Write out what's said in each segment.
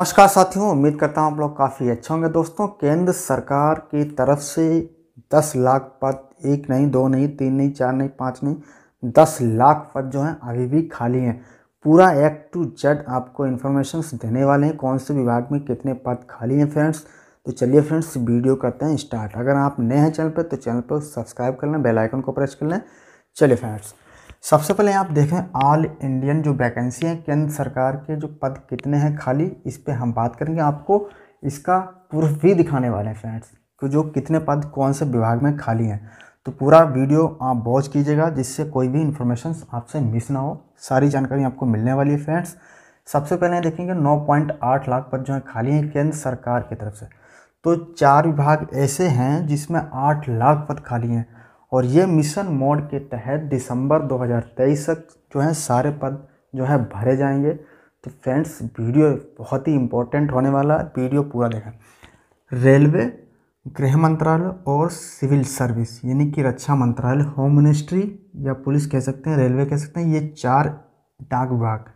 नमस्कार साथियों उम्मीद करता हूँ आप लोग काफ़ी अच्छे होंगे दोस्तों केंद्र सरकार की तरफ से दस लाख पद एक नहीं दो नहीं तीन नहीं चार नहीं पाँच नहीं दस लाख पद जो हैं अभी भी खाली हैं पूरा एक्ट टू जेड आपको इन्फॉर्मेशन देने वाले हैं कौन से विभाग में कितने पद खाली हैं फ्रेंड्स तो चलिए फ्रेंड्स वीडियो करते हैं स्टार्ट अगर आप नए हैं चैनल पर तो चैनल पर सब्सक्राइब कर लें बेलाइकन को प्रेस कर लें चलिए फ्रेंड्स सबसे पहले आप देखें ऑल इंडियन जो वैकेंसी हैं केंद्र सरकार के जो पद कितने हैं खाली इस पर हम बात करेंगे आपको इसका प्रूफ भी दिखाने वाले हैं फ्रेंड्स कि जो कितने पद कौन से विभाग में खाली हैं तो पूरा वीडियो आप वॉच कीजिएगा जिससे कोई भी इन्फॉर्मेशन आपसे मिस ना हो सारी जानकारी आपको मिलने वाली है फ्रेंड्स सबसे पहले देखेंगे 9.8 लाख पद जो हैं खाली हैं केंद्र सरकार की तरफ से तो चार विभाग ऐसे हैं जिसमें आठ लाख पद खाली हैं और ये मिशन मोड के तहत दिसंबर 2023 तक जो है सारे पद जो है भरे जाएंगे तो फ्रेंड्स वीडियो बहुत ही इम्पोर्टेंट होने वाला है वीडियो पूरा देखा रेलवे गृह मंत्रालय और सिविल सर्विस यानी कि रक्षा मंत्रालय होम मिनिस्ट्री या पुलिस कह सकते हैं रेलवे कह सकते हैं ये चार डाक विभाग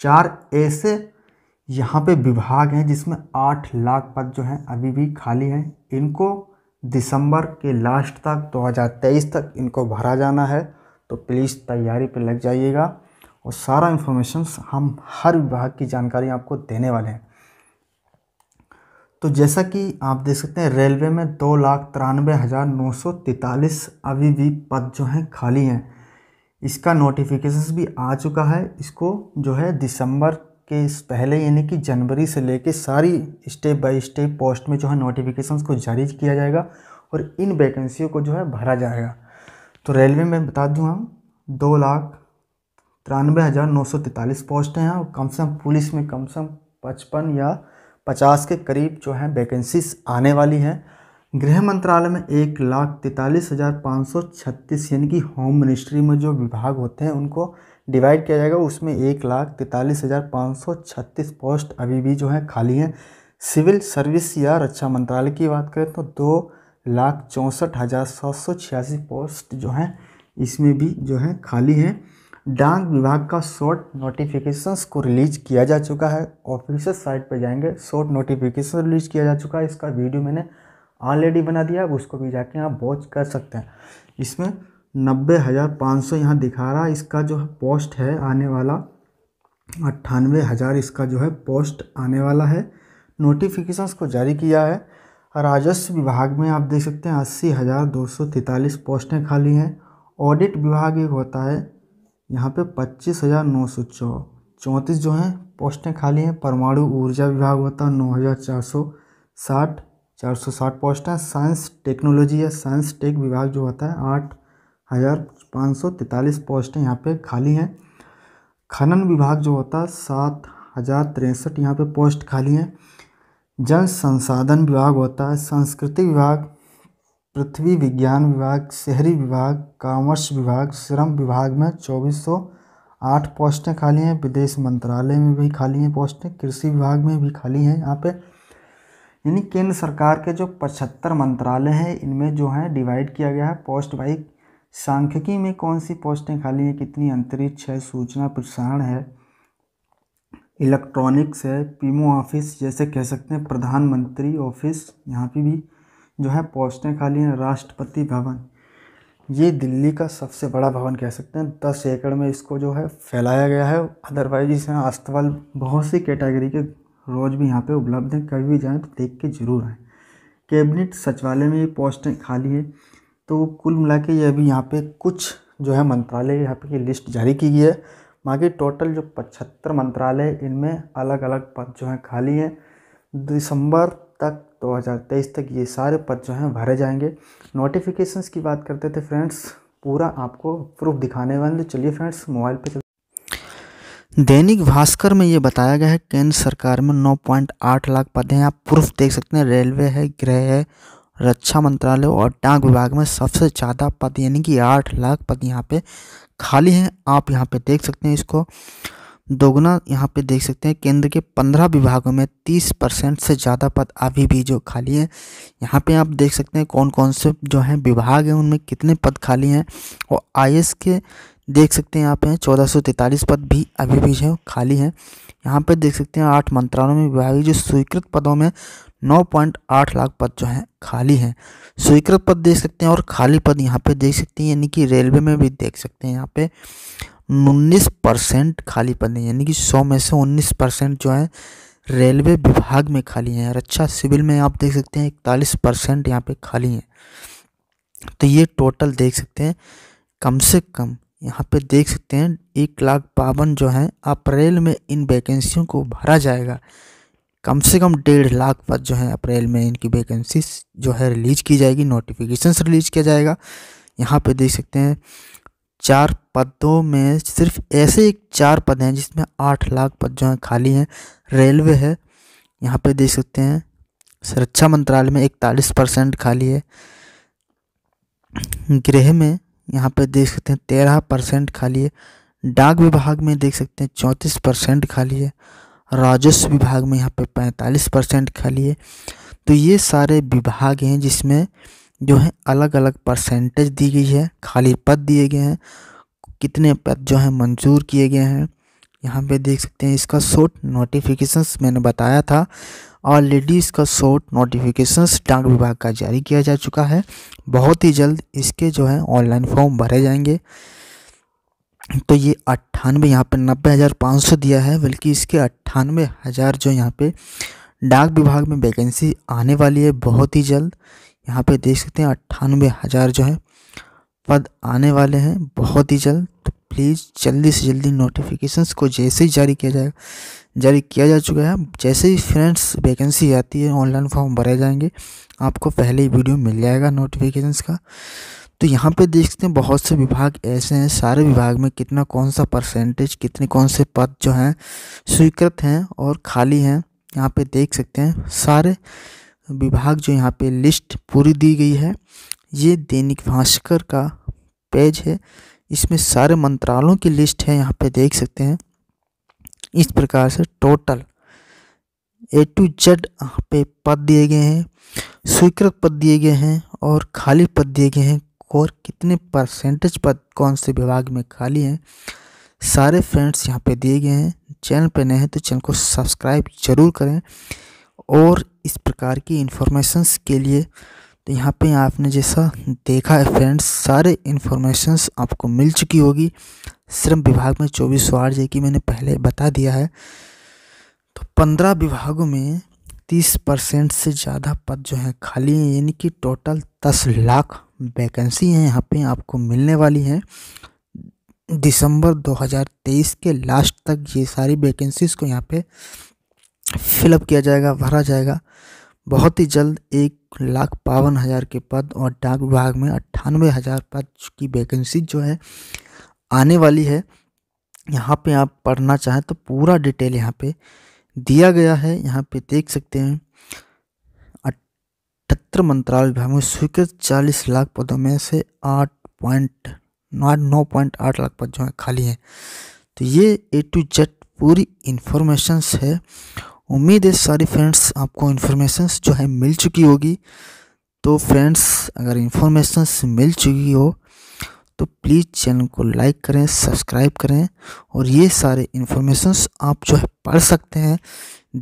चार ऐसे यहाँ पे विभाग हैं जिसमें आठ लाख पद जो हैं अभी भी खाली हैं इनको दिसंबर के लास्ट तक 2023 तक इनको भरा जाना है तो प्लीज़ तैयारी पे लग जाइएगा और सारा इन्फॉर्मेशन हम हर विभाग की जानकारी आपको देने वाले हैं तो जैसा कि आप देख सकते हैं रेलवे में दो लाख तिरानवे हज़ार नौ सौ तैतालीस अभी भी पद जो हैं खाली हैं इसका नोटिफिकेशन भी आ चुका है इसको जो है दिसंबर के पहले यानी कि जनवरी से लेके सारी स्टेप बाय स्टेप पोस्ट में जो है नोटिफिकेशंस को जारी किया जाएगा और इन वैकेंसियों को जो है भरा जाएगा तो रेलवे में बता दूँ हम दो लाख तिरानवे हज़ार नौ सौ तैंतालीस पोस्ट हैं और कम से कम पुलिस में कम से कम पचपन या पचास के करीब जो है वैकेंसीज आने वाली हैं गृह मंत्रालय में एक लाख तैंतालीस हज़ार पाँच सौ छत्तीस यानी कि होम मिनिस्ट्री में जो विभाग होते हैं उनको डिवाइड किया जाएगा उसमें एक लाख तैंतालीस हज़ार पाँच सौ छत्तीस पोस्ट अभी भी जो है खाली हैं सिविल सर्विस या रक्षा मंत्रालय की बात करें तो दो लाख चौंसठ हज़ार सात सौ छियासी पोस्ट जो है इसमें भी जो है खाली हैं डाक विभाग का शॉर्ट नोटिफिकेशंस को रिलीज किया जा चुका है ऑफिशियल साइट पर जाएंगे शॉर्ट नोटिफिकेशन रिलीज किया जा चुका है इसका वीडियो मैंने ऑलरेडी बना दिया अब उसको भी जाके आप वॉच कर सकते हैं इसमें नब्बे हज़ार पाँच सौ यहाँ दिखा रहा है इसका जो है पोस्ट है आने वाला अट्ठानवे हज़ार इसका जो है पोस्ट आने वाला है नोटिफिकेशन को जारी किया है राजस्व विभाग में आप देख सकते हैं अस्सी हज़ार दो सौ तैंतालीस पोस्टें खाली हैं ऑडिट विभाग एक होता है यहाँ पे पच्चीस हज़ार नौ सौ चौ चौंतीस जो हैं पोस्टें खाली हैं परमाणु ऊर्जा विभाग होता है नौ हज़ार चार सौ साठ चार सौ साठ पोस्ट हैं साइंस टेक्नोलॉजी या साइंस टेक विभाग जो होता है आठ हज़ार पाँच सौ तैंतालीस पोस्टें यहाँ पे खाली हैं खनन विभाग जो होता है सात हज़ार तिरसठ यहाँ पे पोस्ट खाली हैं जल संसाधन विभाग होता है संस्कृति विभाग पृथ्वी विज्ञान विभाग शहरी विभाग कॉमर्स विभाग श्रम विभाग में चौबीस सौ आठ पोस्टें खाली हैं विदेश मंत्रालय में भी खाली हैं पोस्टें कृषि विभाग में भी खाली हैं यहाँ पे यानी केंद्र सरकार के जो पचहत्तर मंत्रालय हैं इनमें जो है डिवाइड किया गया है पोस्ट वाइज सांख्यिकी में कौन सी पोस्टें खाली हैं कितनी अंतरिक्ष है सूचना प्रसारण है इलेक्ट्रॉनिक्स है पीमो ऑफिस जैसे कह सकते हैं प्रधानमंत्री ऑफिस यहाँ पे भी जो है पोस्टें खाली हैं राष्ट्रपति भवन ये दिल्ली का सबसे बड़ा भवन कह सकते हैं दस एकड़ में इसको जो है फैलाया गया है अदरवाइज इस आस्तवाल बहुत सी कैटेगरी के रोज भी यहाँ पे उपलब्ध हैं कभी भी जाएँ तो देख के जरूर आएँ कैबिनेट सचिवालय में ये पोस्टें खाली है तो कुल मिला के ये अभी यहाँ पे कुछ जो है मंत्रालय यहाँ पे की लिस्ट जारी की गई है बाकी टोटल जो पचहत्तर मंत्रालय इनमें अलग अलग पद जो हैं खाली हैं दिसंबर तक 2023 तक ये सारे पद जो हैं भरे जाएंगे नोटिफिकेशंस की बात करते थे फ्रेंड्स पूरा आपको प्रूफ दिखाने वाले चलिए फ्रेंड्स मोबाइल पे दैनिक भास्कर में ये बताया गया है केंद्र सरकार में 9.8 लाख पद हैं आप प्रूफ देख सकते हैं रेलवे है गृह है रक्षा मंत्रालय और डाक विभाग में सबसे ज़्यादा पद यानी कि आठ लाख पद यहाँ पे खाली हैं आप यहाँ पे देख सकते हैं इसको दोगुना यहाँ पे देख सकते हैं केंद्र के पंद्रह विभागों में तीस परसेंट से ज़्यादा पद अभी भी जो खाली हैं यहाँ पे आप देख सकते हैं कौन कौन से जो हैं विभाग हैं उनमें कितने पद खाली हैं और आई के देख सकते हैं यहाँ पे चौदह सौ तैंतालीस पद भी अभी भी जो खाली हैं यहाँ पे देख सकते हैं आठ मंत्रालयों में विभागीय जो स्वीकृत पदों में नौ पॉइंट आठ लाख पद जो हैं खाली हैं स्वीकृत पद देख सकते हैं और खाली पद यहाँ पे देख सकते हैं यानी कि रेलवे में भी देख सकते हैं यहाँ पे उन्नीस परसेंट खाली पद हैं यानी कि सौ में से उन्नीस परसेंट जो है रेलवे विभाग में खाली हैं रक्षा अच्छा सिविल में आप देख सकते हैं इकतालीस परसेंट यहाँ पे खाली हैं तो ये टोटल देख सकते हैं कम से कम यहाँ पे देख सकते हैं एक लाख बावन जो हैं अप्रैल में इन वैकेंसियों को भरा जाएगा कम से कम डेढ़ लाख पद जो हैं अप्रैल में इनकी वैकेंसी जो है रिलीज की जाएगी नोटिफिकेशन रिलीज किया जाएगा यहाँ पे देख सकते हैं चार पदों में सिर्फ ऐसे एक चार पद हैं जिसमें आठ लाख पद जो हैं खाली हैं रेलवे है यहाँ पे देख सकते हैं सुरक्षा मंत्रालय में इकतालीस परसेंट खाली है गृह में यहाँ पे देख सकते हैं तेरह परसेंट खाली है डाक विभाग में देख सकते हैं चौंतीस परसेंट खाली है राजस्व विभाग में यहाँ पे पैंतालीस परसेंट खाली है तो ये सारे विभाग हैं जिसमें जो है अलग अलग परसेंटेज दी गई है खाली पद दिए गए हैं कितने पद जो हैं मंजूर किए गए हैं यहाँ पे देख सकते हैं इसका शॉर्ट नोटिफिकेशंस मैंने बताया था ऑलरेडी इसका शॉर्ट नोटिफिकेशंस डाक विभाग का जारी किया जा चुका है बहुत ही जल्द इसके जो है ऑनलाइन फॉर्म भरे जाएंगे तो ये अट्ठानवे यहाँ पर नब्बे हज़ार पाँच सौ दिया है बल्कि इसके अट्ठानवे हज़ार जो यहाँ पे डाक विभाग में वैकेंसी आने वाली है बहुत ही जल्द यहाँ पे देख सकते हैं अट्ठानवे हज़ार जो है पद आने वाले हैं बहुत ही जल्द तो प्लीज़ जल्दी से जल्दी नोटिफिकेशंस को जैसे ही जारी किया जाएगा जारी किया जा चुका है जैसे ही फ्रेंड्स वैकेंसी आती है ऑनलाइन फॉर्म भरे जाएंगे आपको पहले ही वीडियो मिल जाएगा नोटिफिकेशंस का तो यहाँ पे देखते हैं बहुत से विभाग ऐसे हैं सारे विभाग में कितना कौन सा परसेंटेज कितने कौन से पद जो हैं स्वीकृत हैं और खाली हैं यहाँ पर देख सकते हैं सारे विभाग जो यहाँ पर लिस्ट पूरी दी गई है ये दैनिक भास्कर का पेज है इसमें सारे मंत्रालयों की लिस्ट है यहाँ पे देख सकते हैं इस प्रकार से टोटल ए टू जेड यहाँ पे पद दिए गए हैं स्वीकृत पद दिए गए हैं और खाली पद दिए गए हैं और कितने परसेंटेज पद कौन से विभाग में खाली हैं सारे फ्रेंड्स यहाँ पे दिए गए हैं चैनल पे नए हैं तो चैनल को सब्सक्राइब जरूर करें और इस प्रकार की इन्फॉर्मेशंस के लिए तो यहाँ पे आपने जैसा देखा है फ्रेंड्स सारे इन्फॉर्मेशंस आपको मिल चुकी होगी श्रम विभाग में चौबीस वार्ड जो कि की मैंने पहले बता दिया है तो पंद्रह विभागों में तीस परसेंट से ज़्यादा पद जो हैं खाली हैं यानी कि टोटल दस लाख वैकेंसी हैं यहाँ पे आपको मिलने वाली हैं दिसंबर 2023 के लास्ट तक ये सारी वैकेंसीज़ को यहाँ पे फिलअप किया जाएगा भरा जाएगा बहुत ही जल्द एक लाख बावन हज़ार के पद और डाक विभाग में अट्ठानवे हज़ार पद की वैकेंसी जो है आने वाली है यहाँ पे आप पढ़ना चाहें तो पूरा डिटेल यहाँ पे दिया गया है यहाँ पे देख सकते हैं अठहत्तर मंत्रालय विभाग में स्वीकृत चालीस लाख पदों में से आठ पॉइंट नौ पॉइंट आठ लाख पद जो है खाली हैं तो ये ए टू जेड पूरी इन्फॉर्मेशंस है उम्मीद है सारी फ्रेंड्स आपको इन्फॉर्मेशन जो है मिल चुकी होगी तो फ्रेंड्स अगर इन्फॉर्मेशन मिल चुकी हो तो प्लीज़ चैनल को लाइक करें सब्सक्राइब करें और ये सारे इन्फॉर्मेशन आप जो है पढ़ सकते हैं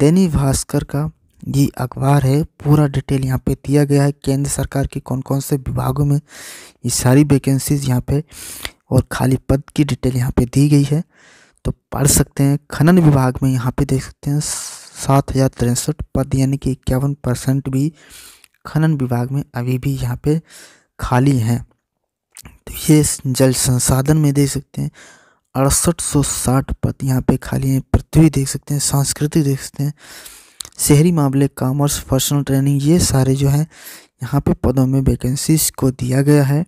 दैनिक भास्कर का ये अखबार है पूरा डिटेल यहाँ पे दिया गया है केंद्र सरकार की कौन कौन से विभागों में ये सारी वैकेंसीज यहाँ पे और खाली पद की डिटेल यहाँ पे दी गई है तो पढ़ सकते हैं खनन विभाग में यहाँ पे देख सकते हैं सात हज़ार तिरसठ पद यानी कि इक्यावन परसेंट भी खनन विभाग में अभी भी यहाँ पे खाली हैं तो ये जल संसाधन में देख सकते हैं अड़सठ सौ साठ पद यहाँ पे खाली हैं पृथ्वी देख सकते हैं संस्कृति देख सकते हैं शहरी मामले कामर्स पर्सनल ट्रेनिंग ये सारे जो हैं यहाँ पे पदों में वैकेंसीज को दिया गया है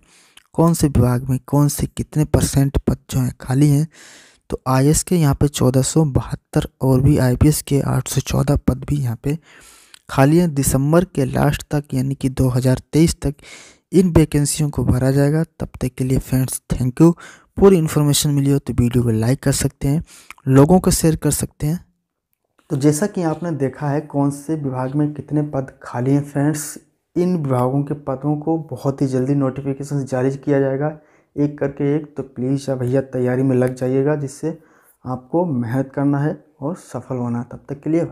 कौन से विभाग में कौन से कितने परसेंट पद जो हैं खाली हैं तो आई के यहाँ पे चौदह सौ बहत्तर और भी आई के आठ सौ चौदह पद भी यहाँ पे खाली हैं दिसंबर के लास्ट तक यानी कि 2023 तक इन वैकेंसियों को भरा जाएगा तब तक के लिए फ्रेंड्स थैंक यू पूरी इन्फॉर्मेशन मिली हो तो वीडियो को लाइक कर सकते हैं लोगों को शेयर कर सकते हैं तो जैसा कि आपने देखा है कौन से विभाग में कितने पद खाली हैं फ्रेंड्स इन विभागों के पदों को बहुत ही जल्दी नोटिफिकेशन जारी किया जाएगा एक करके एक तो प्लीज़ भैया तैयारी में लग जाइएगा जिससे आपको मेहनत करना है और सफल होना है तब तक के लिए